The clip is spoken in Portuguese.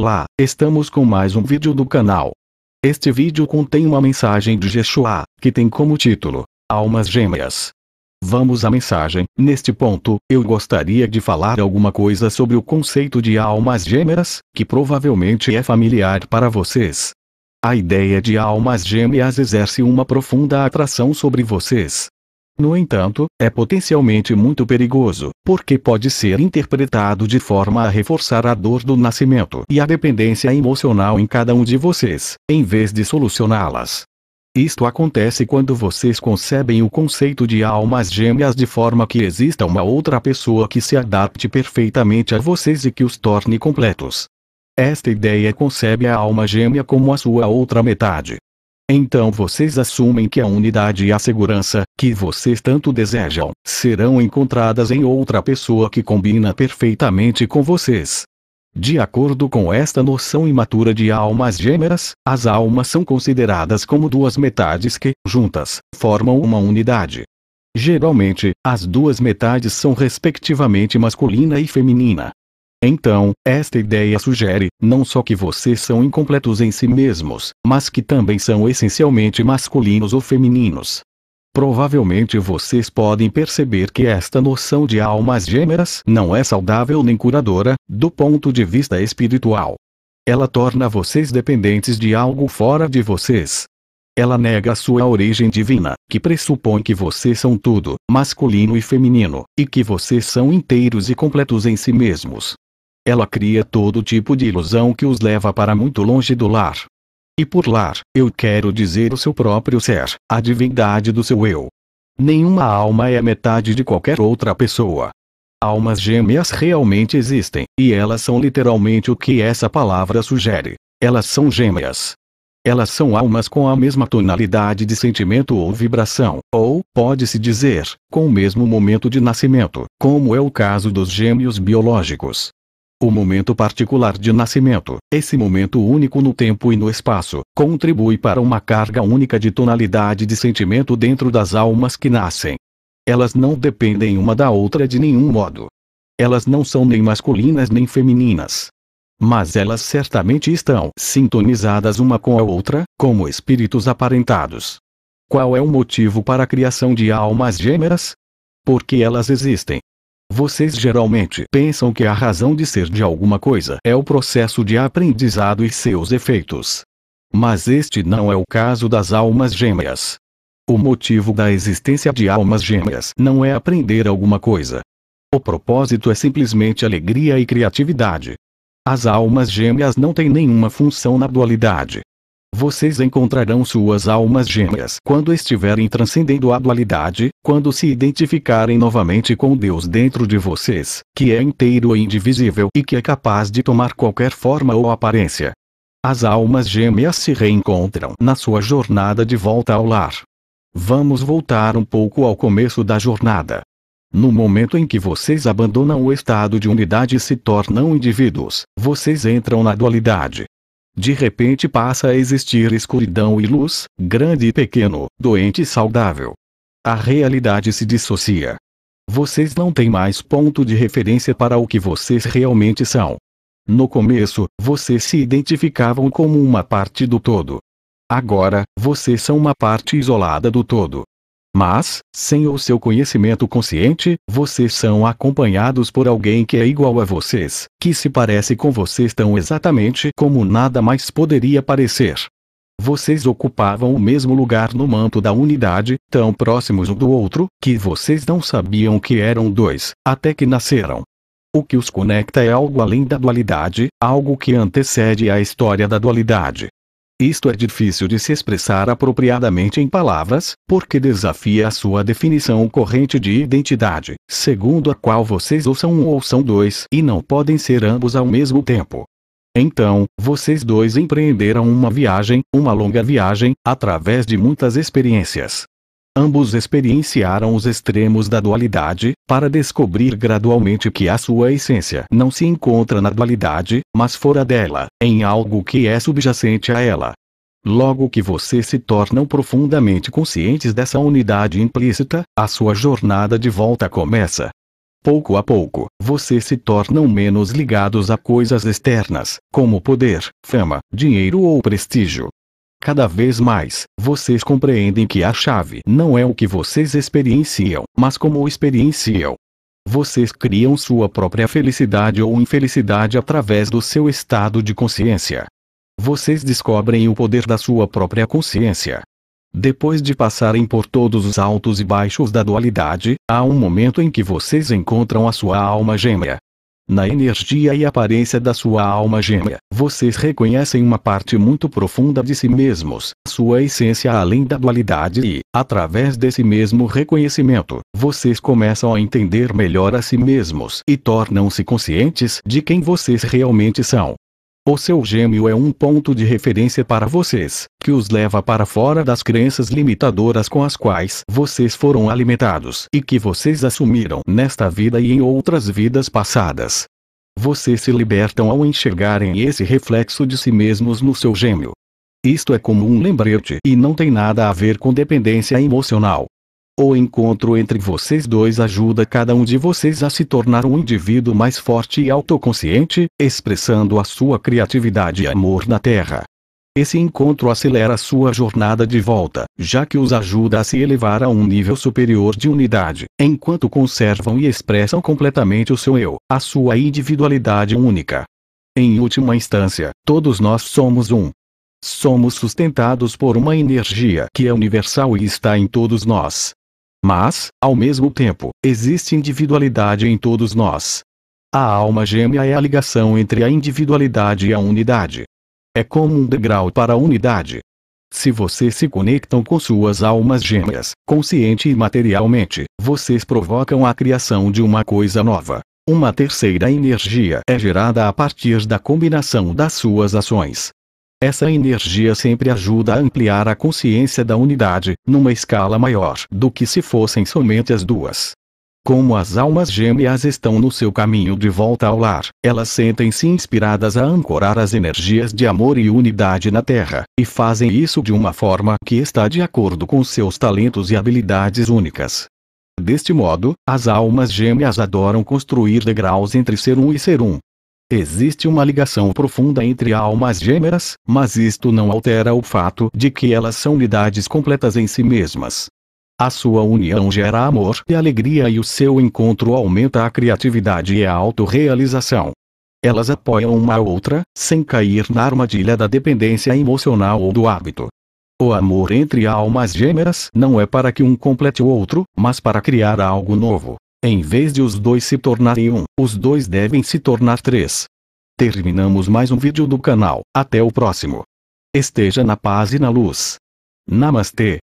Olá, estamos com mais um vídeo do canal. Este vídeo contém uma mensagem de Jeshua, que tem como título, Almas Gêmeas. Vamos à mensagem, neste ponto, eu gostaria de falar alguma coisa sobre o conceito de almas gêmeas, que provavelmente é familiar para vocês. A ideia de almas gêmeas exerce uma profunda atração sobre vocês, no entanto, é potencialmente muito perigoso, porque pode ser interpretado de forma a reforçar a dor do nascimento e a dependência emocional em cada um de vocês, em vez de solucioná-las. Isto acontece quando vocês concebem o conceito de almas gêmeas de forma que exista uma outra pessoa que se adapte perfeitamente a vocês e que os torne completos. Esta ideia concebe a alma gêmea como a sua outra metade, então vocês assumem que a unidade e a segurança, que vocês tanto desejam, serão encontradas em outra pessoa que combina perfeitamente com vocês. De acordo com esta noção imatura de almas gêmeas, as almas são consideradas como duas metades que, juntas, formam uma unidade. Geralmente, as duas metades são respectivamente masculina e feminina. Então, esta ideia sugere, não só que vocês são incompletos em si mesmos, mas que também são essencialmente masculinos ou femininos. Provavelmente vocês podem perceber que esta noção de almas gêmeas não é saudável nem curadora, do ponto de vista espiritual. Ela torna vocês dependentes de algo fora de vocês. Ela nega sua origem divina, que pressupõe que vocês são tudo, masculino e feminino, e que vocês são inteiros e completos em si mesmos. Ela cria todo tipo de ilusão que os leva para muito longe do lar. E por lar, eu quero dizer o seu próprio ser, a divindade do seu eu. Nenhuma alma é a metade de qualquer outra pessoa. Almas gêmeas realmente existem, e elas são literalmente o que essa palavra sugere. Elas são gêmeas. Elas são almas com a mesma tonalidade de sentimento ou vibração, ou, pode-se dizer, com o mesmo momento de nascimento, como é o caso dos gêmeos biológicos. O momento particular de nascimento, esse momento único no tempo e no espaço, contribui para uma carga única de tonalidade de sentimento dentro das almas que nascem. Elas não dependem uma da outra de nenhum modo. Elas não são nem masculinas nem femininas. Mas elas certamente estão sintonizadas uma com a outra, como espíritos aparentados. Qual é o motivo para a criação de almas gêmeas? Porque elas existem. Vocês geralmente pensam que a razão de ser de alguma coisa é o processo de aprendizado e seus efeitos. Mas este não é o caso das almas gêmeas. O motivo da existência de almas gêmeas não é aprender alguma coisa. O propósito é simplesmente alegria e criatividade. As almas gêmeas não têm nenhuma função na dualidade. Vocês encontrarão suas almas gêmeas quando estiverem transcendendo a dualidade, quando se identificarem novamente com Deus dentro de vocês, que é inteiro e indivisível e que é capaz de tomar qualquer forma ou aparência. As almas gêmeas se reencontram na sua jornada de volta ao lar. Vamos voltar um pouco ao começo da jornada. No momento em que vocês abandonam o estado de unidade e se tornam indivíduos, vocês entram na dualidade, de repente passa a existir escuridão e luz, grande e pequeno, doente e saudável. A realidade se dissocia. Vocês não têm mais ponto de referência para o que vocês realmente são. No começo, vocês se identificavam como uma parte do todo. Agora, vocês são uma parte isolada do todo. Mas, sem o seu conhecimento consciente, vocês são acompanhados por alguém que é igual a vocês, que se parece com vocês tão exatamente como nada mais poderia parecer. Vocês ocupavam o mesmo lugar no manto da unidade, tão próximos um do outro, que vocês não sabiam que eram dois, até que nasceram. O que os conecta é algo além da dualidade, algo que antecede a história da dualidade. Isto é difícil de se expressar apropriadamente em palavras, porque desafia a sua definição corrente de identidade, segundo a qual vocês ou são um ou são dois e não podem ser ambos ao mesmo tempo. Então, vocês dois empreenderam uma viagem, uma longa viagem, através de muitas experiências, Ambos experienciaram os extremos da dualidade, para descobrir gradualmente que a sua essência não se encontra na dualidade, mas fora dela, em algo que é subjacente a ela. Logo que vocês se tornam profundamente conscientes dessa unidade implícita, a sua jornada de volta começa. Pouco a pouco, vocês se tornam menos ligados a coisas externas, como poder, fama, dinheiro ou prestígio, Cada vez mais, vocês compreendem que a chave não é o que vocês experienciam, mas como experienciam. Vocês criam sua própria felicidade ou infelicidade através do seu estado de consciência. Vocês descobrem o poder da sua própria consciência. Depois de passarem por todos os altos e baixos da dualidade, há um momento em que vocês encontram a sua alma gêmea, na energia e aparência da sua alma gêmea. Vocês reconhecem uma parte muito profunda de si mesmos, sua essência além da dualidade e, através desse mesmo reconhecimento, vocês começam a entender melhor a si mesmos e tornam-se conscientes de quem vocês realmente são. O seu gêmeo é um ponto de referência para vocês, que os leva para fora das crenças limitadoras com as quais vocês foram alimentados e que vocês assumiram nesta vida e em outras vidas passadas. Vocês se libertam ao enxergarem esse reflexo de si mesmos no seu gêmeo. Isto é como um lembrete e não tem nada a ver com dependência emocional. O encontro entre vocês dois ajuda cada um de vocês a se tornar um indivíduo mais forte e autoconsciente, expressando a sua criatividade e amor na Terra. Esse encontro acelera sua jornada de volta, já que os ajuda a se elevar a um nível superior de unidade, enquanto conservam e expressam completamente o seu eu, a sua individualidade única. Em última instância, todos nós somos um. Somos sustentados por uma energia que é universal e está em todos nós. Mas, ao mesmo tempo, existe individualidade em todos nós. A alma gêmea é a ligação entre a individualidade e a unidade. É como um degrau para a unidade. Se vocês se conectam com suas almas gêmeas, consciente e materialmente, vocês provocam a criação de uma coisa nova. Uma terceira energia é gerada a partir da combinação das suas ações. Essa energia sempre ajuda a ampliar a consciência da unidade, numa escala maior do que se fossem somente as duas. Como as almas gêmeas estão no seu caminho de volta ao lar, elas sentem-se inspiradas a ancorar as energias de amor e unidade na Terra, e fazem isso de uma forma que está de acordo com seus talentos e habilidades únicas. Deste modo, as almas gêmeas adoram construir degraus entre ser um e ser um, Existe uma ligação profunda entre almas gêmeas, mas isto não altera o fato de que elas são unidades completas em si mesmas. A sua união gera amor e alegria e o seu encontro aumenta a criatividade e a autorrealização. Elas apoiam uma a outra, sem cair na armadilha da dependência emocional ou do hábito. O amor entre almas gêmeas não é para que um complete o outro, mas para criar algo novo. Em vez de os dois se tornarem um, os dois devem se tornar três. Terminamos mais um vídeo do canal, até o próximo. Esteja na paz e na luz. Namastê.